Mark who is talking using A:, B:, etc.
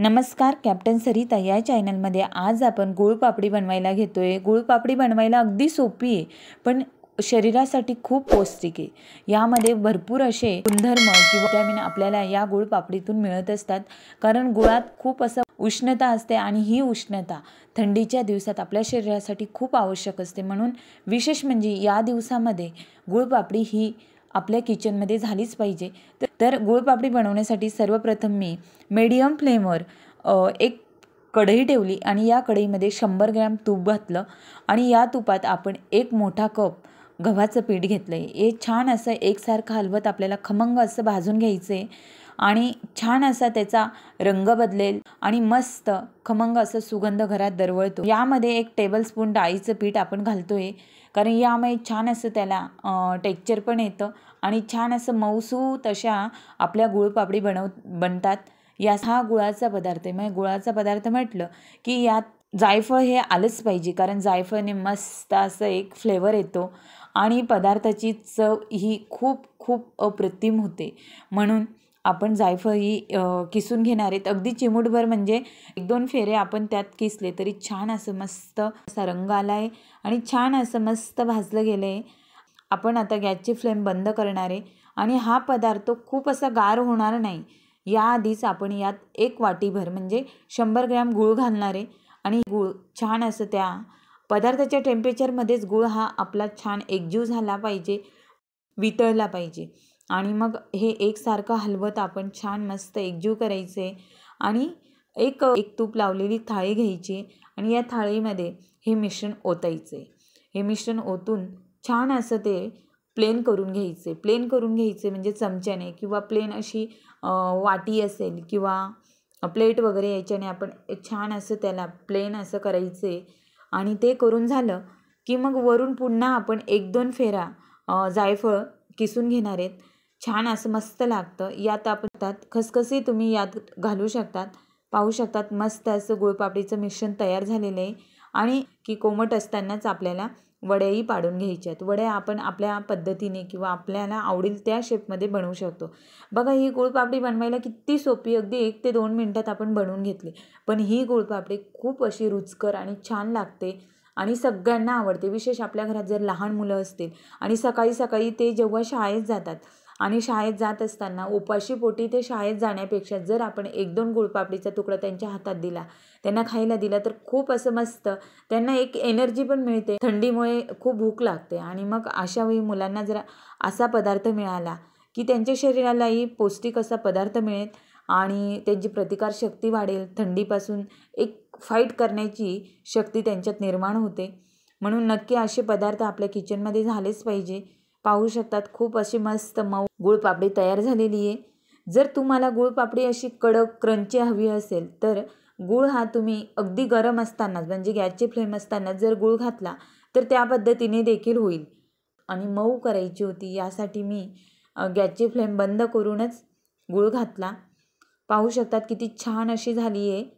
A: नमस्कार कॅप्टन सरिता या चॅनलमध्ये आज आपण गुळपापडी बनवायला घेतो आहे गुळपापडी बनवायला अगदी सोपी आहे पण शरीरासाठी खूप पौष्टिक आहे यामध्ये भरपूर असे गुणधर्म किंवा विटॅमिन आपल्याला या गुळपापडीतून मिळत असतात कारण गुळात खूप असं उष्णता असते आणि ही उष्णता थंडीच्या दिवसात आपल्या शरीरासाठी खूप आवश्यक असते म्हणून विशेष म्हणजे या दिवसामध्ये गुळपापडी ही आपल्या किचनमध्ये झालीच पाहिजे तर तर पापडी बनवण्यासाठी सर्वप्रथम मी मीडियम फ्लेमवर एक कढई ठेवली आणि या कढईमध्ये शंभर ग्रॅम तूप घातलं आणि या तुपात आपण एक मोठा कप गव्हाचं पीठ घेतलं आहे हे छान असं एकसारखं हलवत आपल्याला खमंग असं भाजून घ्यायचं आहे आणि छान असा त्याचा रंग बदलेल आणि मस्त खमंग असं सुगंध घरात दरवळतो यामध्ये एक टेबलस्पून डाळीचं पीठ आपण घालतो आहे कारण यामुळे छान असं त्याला टेक्चर पण येतं आणि छान असं मऊसू तशा आपल्या गुळपापडी बनव बनतात या हा गुळाचा पदार्थ आहे म्हणजे गुळाचा पदार्थ म्हटलं की यात जायफळ हे आलंच पाहिजे कारण जायफळने मस्त असं एक फ्लेवर येतो आणि पदार्थाची चव ही खूप खूप अप्रतिम होते म्हणून आपण जायफळ ही किसून घेणार आहेत अगदी चिमूटभर म्हणजे एक दोन फेरे आपण त्यात किसले तरी छान असं मस्त असा रंग आला आहे आणि छान असं मस्त भाजलं गेलं आहे आपण आता गॅसची फ्लेम बंद करणार आहे आणि हा पदार्थ खूप असा गार होणार नाही याआधीच आपण यात एक वाटीभर म्हणजे शंभर ग्रॅम गूळ घालणार आहे आणि गूळ छान असं त्या पदार्थाच्या टेम्परेचरमध्येच गुळ हा आपला छान एकजीव झाला पाहिजे वितळला पाहिजे आणि मग हे एकसारखं हलवत आपण छान मस्त एकजीव करायचे आणि एक एक तूप लावलेली थाळी घ्यायची आणि या थाळीमध्ये हे मिश्रण ओतायचे हे मिश्रण ओतून छान असं ते प्लेन करून घ्यायचे प्लेन करून घ्यायचे म्हणजे चमच्याने किंवा प्लेन अशी वाटी असेल किंवा प्लेट वगैरे याच्याने आपण छान असं त्याला प्लेन असं करायचे आणि ते करून झालं की मग वरून पुन्हा आपण एक दोन फेरा जायफळ किसून घेणार आहेत छान असं मस्त लागतं यात आपण खसखसी तुम्ही यात घालू शकतात पाहू शकतात मस्त असं गुळपापडीचं मिश्रण तयार झालेलं आहे आणि की कोमट असतानाच आपल्याला वड्याही पाडून घ्यायच्या आहेत वड्या आपण आपल्या पद्धतीने किंवा आपल्याला आवडील त्या शेपमध्ये बनवू शकतो बघा ही गुळपापडी बनवायला किती सोपी अगदी एक ते दोन मिनटात आपण बनवून घेतली पण ही गुळपापडी खूप अशी रुचकर आणि छान लागते आणि सगळ्यांना आवडते विशेष आपल्या घरात जर लहान मुलं असतील आणि सकाळी सकाळी ते जेव्हा शाळेत जातात आणि शाळेत जात असताना उपाशीपोटी ते शाळेत जाण्यापेक्षा जर आपण एक दोन गुळपापडीचा तुकडा त्यांच्या हातात दिला त्यांना खायला दिला तर खूप असं मस्त त्यांना एक एनर्जी पण मिळते थंडीमुळे खूप भूक लागते आणि मग अशा वेळी मुलांना जर असा पदार्थ मिळाला की त्यांच्या शरीरालाही पौष्टिक असा पदार्थ मिळेल आणि त्यांची प्रतिकारशक्ती वाढेल थंडीपासून एक फाईट करण्याची शक्ती त्यांच्यात निर्माण होते म्हणून नक्की असे पदार्थ आपल्या किचनमध्ये झालेच पाहिजे पाहू शकतात खूप अशी मस्त मऊ गुळपापडी तयार झालेली आहे जर तुम्हाला गुळपापडी अशी कडक क्रंची हवी असेल तर गुळ हा तुम्ही अगदी गरम असतानाच म्हणजे गॅसची फ्लेम असताना जर गूळ घातला तर त्या पद्धतीने देखील होईल आणि मऊ करायची होती यासाठी मी गॅसची फ्लेम बंद करूनच गूळ घातला पाहू शकतात किती छान अशी झाली आहे